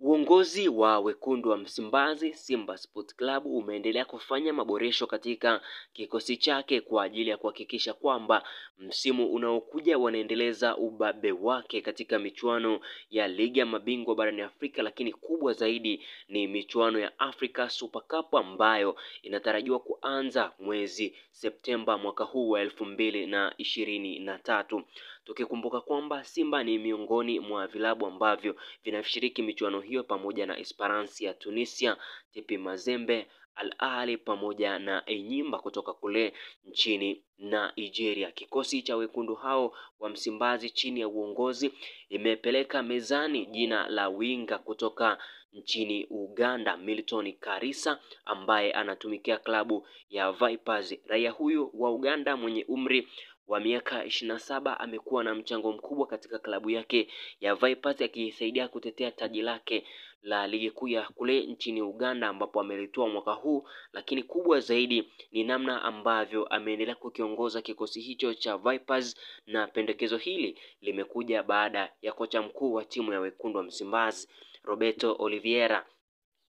Uongozi wa wekundu wa Msimbazi Simba Sports Club umeendelea kufanya maboresho katika kikosi chake kwa ajili ya kuhakikisha kwamba msimu unaokuja wanaendeleza ubabe wake katika michuano ya ligi ya mabingwa barani Afrika, lakini kubwa zaidi ni michuano ya Africa Super Cup ambayo inatarajiwa kuanza mwezi Septemba mwaka huu wa elfu mbili na ishirini na tatu tukikumbuka kwamba Simba ni miongoni mwa vilabu ambavyo vinashiriki michuano hiyo pamoja na Esperance ya Tunisia, TP Mazembe, Al Ahly pamoja na Enyimba kutoka kule nchini na Nigeria. Kikosi cha wekundu hao wa Msimbazi chini ya uongozi imepeleka mezani jina la winga kutoka nchini Uganda Milton Karisa ambaye anatumikia klabu ya Vipers. Raia huyu wa Uganda mwenye umri wa miaka 27 na saba amekuwa na mchango mkubwa katika klabu yake ya Vipers akiisaidia kutetea taji lake la ligi kuu ya kule nchini Uganda ambapo amelitoa mwaka huu, lakini kubwa zaidi ni namna ambavyo ameendelea kukiongoza kikosi hicho cha Vipers, na pendekezo hili limekuja baada ya kocha mkuu wa timu ya wekundu wa Msimbazi Roberto Oliveira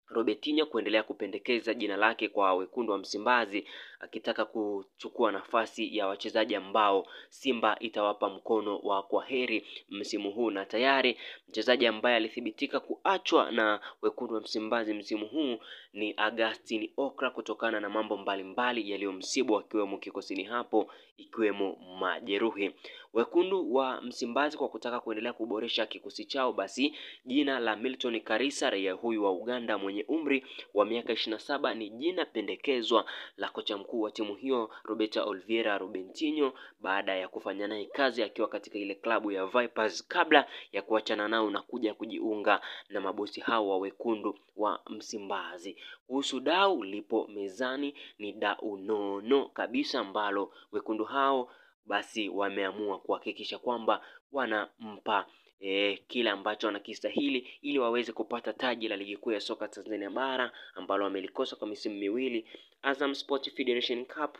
Robertinho kuendelea kupendekeza jina lake kwa wekundu wa Msimbazi akitaka kuchukua nafasi ya wachezaji ambao Simba itawapa mkono wa kwaheri msimu huu, na tayari mchezaji ambaye alithibitika kuachwa na wekundu wa Msimbazi msimu huu ni Agustin Okra kutokana na mambo mbalimbali yaliyomsibu akiwemo kikosini hapo, ikiwemo majeruhi. Wekundu wa Msimbazi kwa kutaka kuendelea kuboresha kikosi chao, basi jina la Milton Karisa, raia huyu wa Uganda mwenye umri wa miaka 27 ni jina pendekezwa la kocha mkuu wa timu hiyo Roberto Oliveira Robertinho baada ya kufanya naye kazi akiwa katika ile klabu ya Vipers kabla ya kuachana nao na kuja kujiunga na mabosi hao wa Wekundu wa Msimbazi. Kuhusu dau lipo mezani, ni dau nono kabisa ambalo wekundu hao basi wameamua kuhakikisha kwamba wanampa e, kile ambacho anakistahili ili waweze kupata taji la ligi kuu ya soka Tanzania bara ambalo wamelikosa kwa misimu miwili, Azam Sports Federation Cup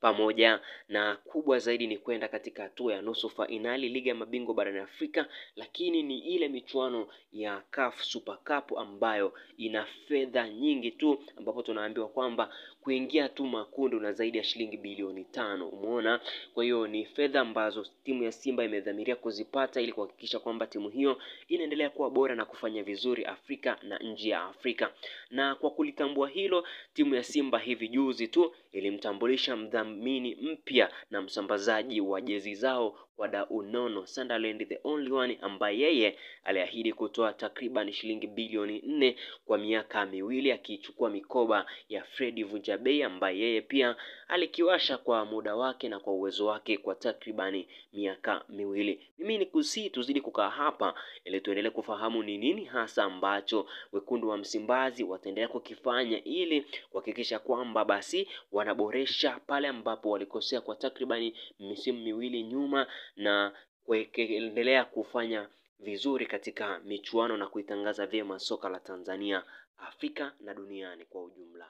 pamoja na kubwa zaidi ni kwenda katika hatua ya nusu fainali ligi ya mabingwa barani Afrika, lakini ni ile michuano ya CAF Super Cup ambayo ina fedha nyingi tu, ambapo tunaambiwa kwamba kuingia tu makundi na zaidi ya shilingi bilioni tano. Umeona, kwa hiyo ni fedha ambazo timu ya Simba imedhamiria kuzipata ili kuhakikisha kwamba timu hiyo inaendelea kuwa bora na kufanya vizuri Afrika na nje ya Afrika. Na kwa kulitambua hilo, timu ya Simba hivi juzi tu ilimtambulisha mdhamini mdhamini mpya na msambazaji wa jezi zao kwa Daunono Sunderland the only one ambaye yeye aliahidi kutoa takriban shilingi bilioni nne kwa miaka miwili akichukua mikoba ya Fredi Vunjabei ambaye yeye pia alikiwasha kwa muda wake na kwa uwezo wake kwa takribani miaka miwili. Mimi ni kusii tuzidi kukaa hapa ili tuendelee kufahamu ni nini hasa ambacho wekundu wa Msimbazi wataendelea kukifanya ili kuhakikisha kwamba basi wanaboresha pale ambapo walikosea kwa takribani misimu miwili nyuma na kuendelea kufanya vizuri katika michuano na kuitangaza vyema soka la Tanzania Afrika na duniani kwa ujumla.